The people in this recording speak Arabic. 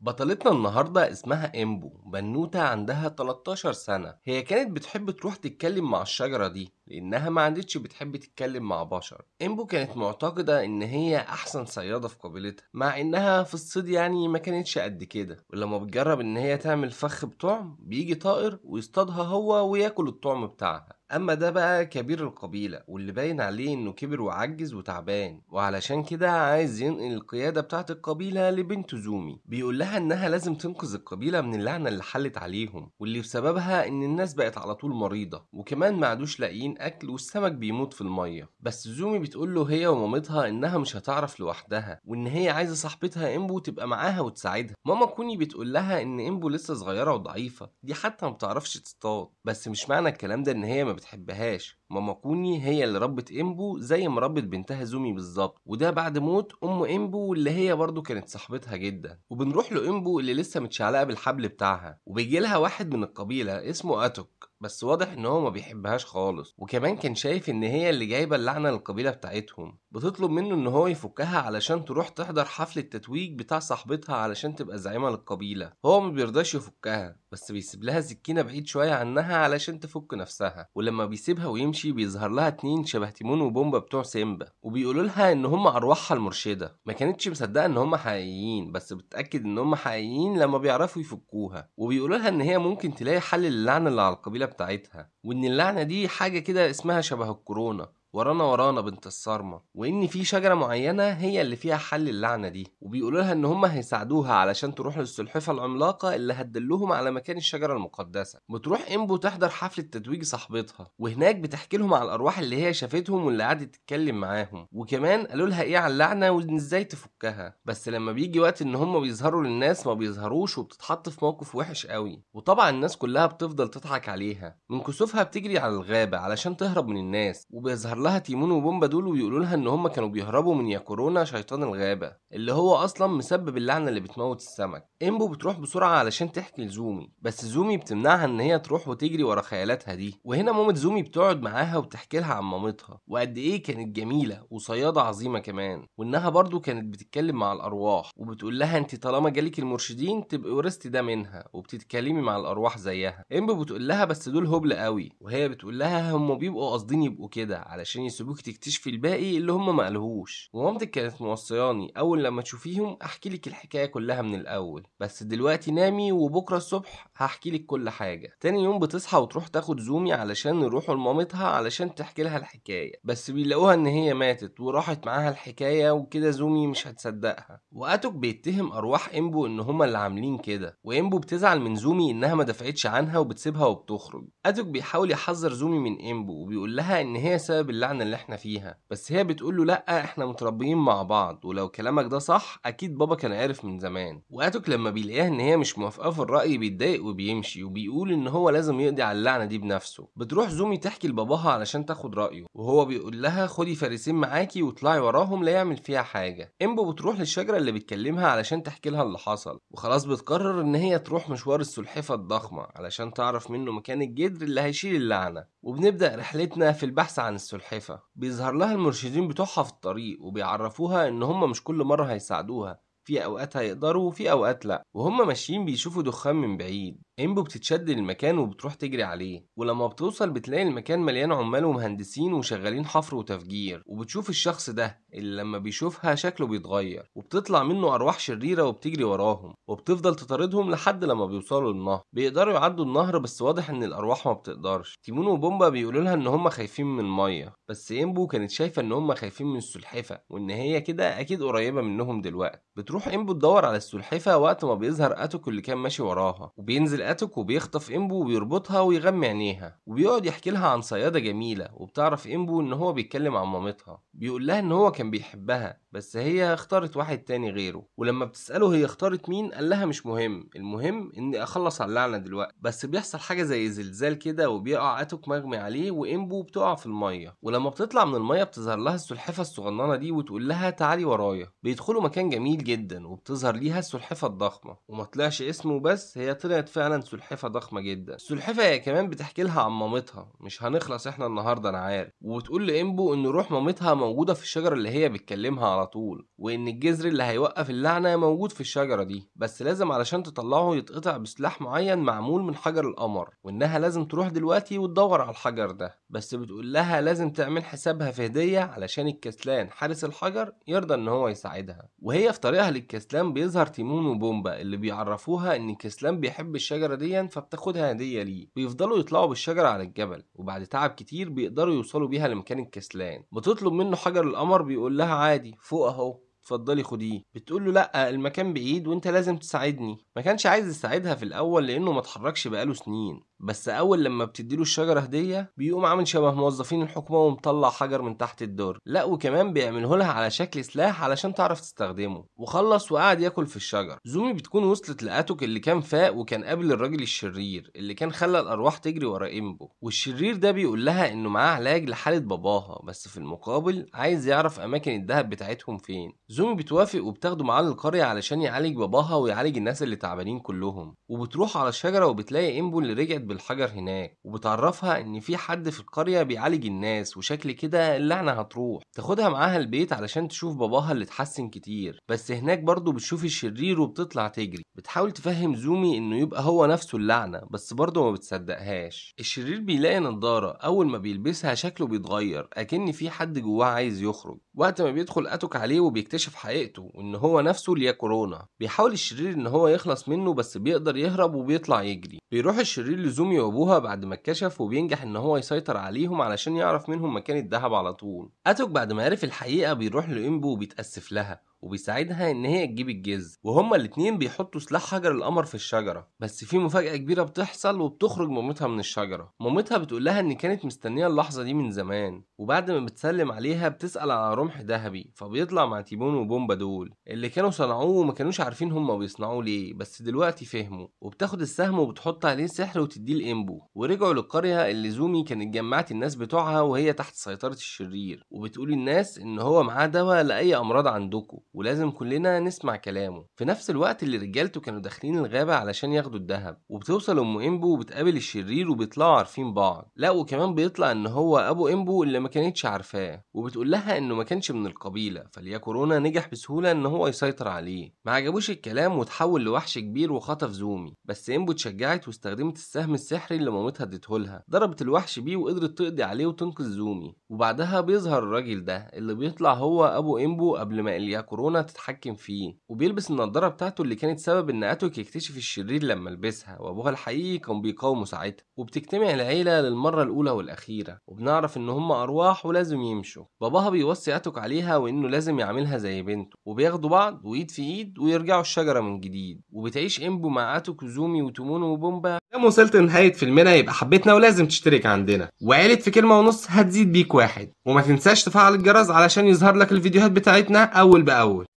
بطلتنا النهاردة اسمها إمبو بنوتة عندها 13 سنة هي كانت بتحب تروح تتكلم مع الشجرة دي لأنها ما عندتش بتحب تتكلم مع بشر إمبو كانت معتقدة إن هي أحسن صيادة في قبيلتها مع إنها في الصيد يعني ما كانتش قد كده ولما بتجرب إن هي تعمل فخ بطعم بيجي طائر ويصطادها هو وياكل الطعم بتاعها أما ده بقى كبير القبيلة واللي باين عليه إنه كبر وعجز وتعبان وعلشان كده عايز ينقل القيادة بتاعة القبيلة لبنت زومي بيقول لها إنها لازم تنقذ القبيلة من اللعنة اللي حلت عليهم واللي بسببها إن الناس بقت على طول مريضة وكمان ما عادوش لاقيين أكل والسمك بيموت في المية بس زومي بتقول له هي ومامتها إنها مش هتعرف لوحدها وإن هي عايزة صاحبتها إمبو تبقى معاها وتساعدها ماما كوني بتقول لها إن إمبو لسه صغيرة وضعيفة دي حتى ما بتعرفش تصطاد بس مش معنى الكلام ده إن هي ما بتحبهاش ماما كوني هي اللي ربت امبو زي ما ربت بنتها زومي بالظبط وده بعد موت ام امبو اللي هي برضه كانت صاحبتها جدا وبنروح لامبو اللي لسه متشعلقه بالحبل بتاعها وبيجي لها واحد من القبيله اسمه اتوك بس واضح ان هو ما بيحبهاش خالص وكمان كان شايف ان هي اللي جايبه اللعنه للقبيله بتاعتهم بتطلب منه ان هو يفكها علشان تروح تحضر حفل التتويج بتاع صاحبتها علشان تبقى زعيمه للقبيله هو ما بيرضاش يفكها بس بيسيب لها سكينه بعيد شويه عنها علشان تفك نفسها ولما بيسيبها ويمشي بيمشي بيظهر لها اتنين شبه تيمون وبومبا بتوع سيمبا وبيقولوا لها ان هم ارواحها المرشده ما كانتش مصدقه ان هم حقيقيين بس بتاكد ان هم حقيقيين لما بيعرفوا يفكوها وبيقولوا لها ان هي ممكن تلاقي حل للعنه اللي على القبيله بتاعتها وان اللعنه دي حاجه كده اسمها شبه الكورونا ورانا ورانا بنت الصارمة وإن في شجرة معينة هي اللي فيها حل اللعنة دي وبيقولوا لها إن هما هيساعدوها علشان تروح للسلحفة العملاقة اللي هتدلهم على مكان الشجرة المقدسة بتروح إمبو تحضر حفلة تتويج صاحبتها وهناك بتحكي لهم على الأرواح اللي هي شافتهم واللي قعدت تتكلم معاهم وكمان قالوا لها إيه على اللعنة وإن إزاي تفكها بس لما بيجي وقت إن هما بيظهروا للناس ما بيظهروش وبتتحط في موقف وحش قوي وطبعا الناس كلها بتفضل تضحك عليها من كسوفها بتجري على الغابة علشان تهرب من الناس وبيظهر لها تيمون وبومبا دول ويقولوا لها ان هم كانوا بيهربوا من يا كورونا شيطان الغابه اللي هو اصلا مسبب اللعنه اللي بتموت السمك امبو بتروح بسرعه علشان تحكي لزومي بس زومي بتمنعها ان هي تروح وتجري ورا خيالاتها دي وهنا مامة زومي بتقعد معاها وتحكي لها عن مامتها وقد ايه كانت جميله وصياده عظيمه كمان وانها برضو كانت بتتكلم مع الارواح وبتقول لها انت طالما جالك المرشدين تبقي ورثتي ده منها وبتتكلمي مع الارواح زيها امبو بتقول لها بس دول هبل قوي وهي بتقول لها هم بيبقوا قاصدين يبقوا كده علشان عشان يسيبوك تكتشفي الباقي اللي هم ما قالوهوش ومامتك كانت موصياني اول لما تشوفيهم احكي لك الحكايه كلها من الاول بس دلوقتي نامي وبكره الصبح هحكي لك كل حاجه تاني يوم بتصحى وتروح تاخد زومي علشان يروحوا لمامتها علشان تحكي لها الحكايه بس بيلاقوها ان هي ماتت وراحت معاها الحكايه وكده زومي مش هتصدقها واتوك بيتهم ارواح امبو ان هما اللي عاملين كده وامبو بتزعل من زومي انها ما دفعتش عنها وبتسيبها وبتخرج اتوك بيحاول يحذر زومي من امبو وبيقول لها ان هي سبب اللي اللعنه اللي احنا فيها بس هي بتقول له لا احنا متربيين مع بعض ولو كلامك ده صح اكيد بابا كان عارف من زمان واتوك لما بيلاقيها ان هي مش موافقه في الراي بيتضايق وبيمشي وبيقول ان هو لازم يقضي على اللعنه دي بنفسه بتروح زومي تحكي لباباها علشان تاخد رايه وهو بيقول لها خدي فارسين معاكي واطلعي وراهم لا يعمل فيها حاجه امبو بتروح للشجره اللي بتكلمها علشان تحكي لها اللي حصل وخلاص بتقرر ان هي تروح مشوار السلحفه الضخمه علشان تعرف منه مكان الجدر اللي هيشيل اللعنه وبنبدأ رحلتنا في البحث عن السلحفة بيظهر لها المرشدين بتوعها في الطريق وبيعرفوها إن هم مش كل مرة هيساعدوها في أوقات هيقدروا وفي أوقات لأ وهم ماشيين بيشوفوا دخان من بعيد إمبو بتتشد للمكان وبتروح تجري عليه ولما بتوصل بتلاقي المكان مليان عمال ومهندسين وشغالين حفر وتفجير وبتشوف الشخص ده اللي لما بيشوفها شكله بيتغير وبتطلع منه أرواح شريرة وبتجري وراهم وبتفضل تطاردهم لحد لما بيوصلوا للنهر بيقدروا يعدوا النهر بس واضح إن الأرواح ما بتقدرش تيمون وبومبا بيقولوا لها إن هما خايفين من المية بس إمبو كانت شايفة إن هما خايفين من السلحفة وإن هي كده أكيد قريبة منهم دلوقتي بتروح إمبو تدور على السلحفة وقت ما بيظهر أتوك اللي كان ماشي وراها وبينزل رئتك وبيخطف امبو وبيربطها ويغمي عينيها وبيقعد يحكي لها عن صيادة جميلة وبتعرف امبو ان هو بيتكلم عن مامتها بيقول لها ان هو كان بيحبها بس هي اختارت واحد تاني غيره ولما بتسأله هي اختارت مين قال لها مش مهم المهم اني اخلص على اللعنة دلوقتي بس بيحصل حاجة زي زلزال كده وبيقع اتوك مغمي عليه وامبو بتقع في المية ولما بتطلع من المية بتظهر لها السلحفة الصغننة دي وتقول لها تعالي ورايا بيدخلوا مكان جميل جدا وبتظهر ليها السلحفة الضخمة وما طلعش اسمه بس هي طلعت فعلا سلحفه ضخمه جدا السلحفه هي كمان بتحكي لها عن مامتها مش هنخلص احنا النهارده انا عارف وبتقول لامبو ان روح مامتها موجوده في الشجره اللي هي بتكلمها على طول وان الجذر اللي هيوقف اللعنه موجود في الشجره دي بس لازم علشان تطلعه يتقطع بسلاح معين معمول من حجر القمر وانها لازم تروح دلوقتي وتدور على الحجر ده بس بتقول لها لازم تعمل حسابها في هديه علشان الكسلان حارس الحجر يرضى ان هو يساعدها وهي في طريقها للكسلان بيظهر تيمون وبومبا اللي بيعرفوها ان الكسلان بيحب الشجره الشجرة دي فبتاخدها هدية ليه بيفضلوا يطلعوا بالشجرة على الجبل وبعد تعب كتير بيقدروا يوصلوا بيها لمكان الكسلان بتطلب منه حجر القمر بيقول لها عادي فوق اهو اتفضلي خديه بتقول له لا المكان بعيد وانت لازم تساعدني ما كانش عايز يساعدها في الاول لانه ما اتحركش بقاله سنين بس اول لما بتديله الشجره هديه بيقوم عامل شبه موظفين الحكومه ومطلع حجر من تحت الدور لا وكمان بيعمله لها على شكل سلاح علشان تعرف تستخدمه وخلص وقعد ياكل في الشجر زومي بتكون وصلت لاتوك اللي كان فاق وكان قابل الراجل الشرير اللي كان خلى الارواح تجري ورا امبو والشرير ده بيقول لها انه معاه علاج لحاله باباها بس في المقابل عايز يعرف اماكن الذهب بتاعتهم فين زومي بتوافق وبتاخده معاه للقريه علشان يعالج باباها ويعالج الناس اللي تعبانين كلهم وبتروح على الشجره وبتلاقي امبو اللي رجعت بالحجر هناك وبتعرفها ان في حد في القرية بيعالج الناس وشكل كده اللعنة هتروح تاخدها معاها البيت علشان تشوف باباها اللي اتحسن كتير بس هناك برضه بتشوف الشرير وبتطلع تجري بتحاول تفهم زومي انه يبقى هو نفسه اللعنة بس برضه ما بتصدقهاش الشرير بيلاقي نضارة اول ما بيلبسها شكله بيتغير اكن في حد جواه عايز يخرج وقت ما بيدخل اتوك عليه وبيكتشف حقيقته وان هو نفسه اللي كورونا بيحاول الشرير ان هو يخلص منه بس بيقدر يهرب وبيطلع يجري بيروح الشرير زومي وابوها بعد ما اتكشف وبينجح ان هو يسيطر عليهم علشان يعرف منهم مكان الذهب على طول اتوك بعد ما عرف الحقيقه بيروح لامبو وبيتاسف لها وبيساعدها ان هي تجيب الجز وهما الاتنين بيحطوا سلاح حجر القمر في الشجره بس في مفاجاه كبيره بتحصل وبتخرج مامتها من الشجره مامتها بتقول لها ان كانت مستنيه اللحظه دي من زمان وبعد ما بتسلم عليها بتسال على رمح ذهبي فبيطلع مع تيبون وبومبا دول اللي كانوا صنعوه وما كانوش عارفين هما بيصنعوه ليه بس دلوقتي فهموا وبتاخد السهم وبتحط عليه سحر وتديه الامبو ورجعوا للقريه اللي زومي كانت جمعت الناس بتوعها وهي تحت سيطره الشرير وبتقول الناس ان هو معاه دواء لاي امراض عندكم ولازم كلنا نسمع كلامه في نفس الوقت اللي رجالته كانوا داخلين الغابة علشان ياخدوا الذهب وبتوصل أم إمبو وبتقابل الشرير وبيطلعوا عارفين بعض لا وكمان بيطلع إن هو أبو إمبو اللي ما كانتش عارفاه وبتقول لها إنه ما كانش من القبيلة فليا كورونا نجح بسهولة إن هو يسيطر عليه ما عجبوش الكلام وتحول لوحش كبير وخطف زومي بس إمبو اتشجعت واستخدمت السهم السحري اللي مامتها اديته لها ضربت الوحش بيه وقدرت تقضي عليه وتنقذ زومي وبعدها بيظهر الراجل ده اللي بيطلع هو أبو إمبو قبل ما إليا كورونا رؤونا تتحكم فيه وبيلبس النضاره بتاعته اللي كانت سبب ان اتوك يكتشف الشرير لما لبسها وابوها الحقيقي كان بيقاومه ساعتها وبتجتمع العيله للمره الاولى والاخيره وبنعرف ان هم ارواح ولازم يمشوا باباها بيوصي اتوك عليها وانه لازم يعملها زي بنته وبياخدوا بعض وايد في ايد ويرجعوا الشجره من جديد وبتعيش امبو مع اتوك وزومي وتومونو وبومبا كم وصلت لنهاية فيلمنا يبقى حبيتنا ولازم تشترك عندنا وقالت في كلمة ونص هتزيد بيك واحد وما تنساش تفعل الجرس علشان يظهر لك الفيديوهات بتاعتنا أول بأول